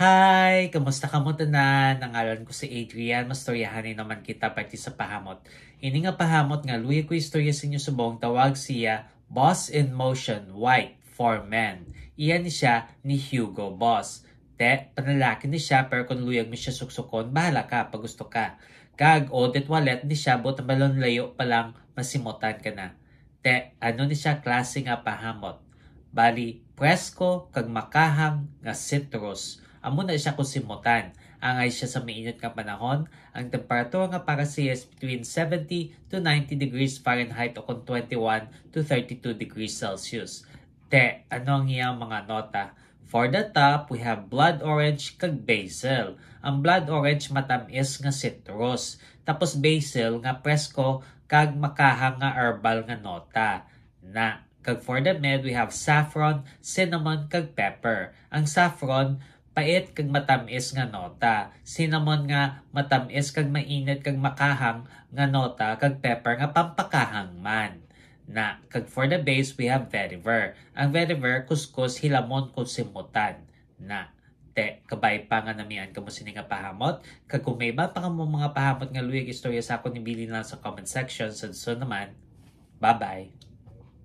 Hi! Kamusta ka mo tanan? Nangalan ko si Adrian. Mastoryahanin naman kita pati sa pahamot. Ini nga pahamot nga luya ko istorya sa inyo sa buong tawag siya Boss in Motion White for Men. Iyan siya ni Hugo Boss. Te, panalaki ni siya pero kung luyag mo siya suksukon, bahala ka pag gusto ka. Kag, audit wallet ni siya, bot balon layo pa lang, masimutan ka na. Te, ano ni siya klase nga pahamot? Bali, presko kag makahang nga citrus Amo na siya kusimutan. Angay siya sa mainit nga panahon. Ang temperatura nga para siya is between 70 to 90 degrees Fahrenheit o kung 21 to 32 degrees Celsius. Te, ano ang iyang mga nota? For the top, we have blood orange kag basil. Ang blood orange matamis nga citrus. Tapos basil nga presko kag makahang nga herbal nga nota. Na, kag for the med, we have saffron, cinnamon kag pepper. Ang saffron, pait kag matamis nga nota. Sinamon nga matamis kag mainit kag makahang nga nota kag pepper nga pampakahang man. Na, kag for the base, we have vetiver. Ang vetiver, kuskus, hilamon, kusimutan. Na, te, kabay pa nga namian ka mo sini nga pahamot. Kag kung may ba pa mo mga pahamot nga luwig istorya sa ako, nibili na sa comment section. So, so naman, bye-bye.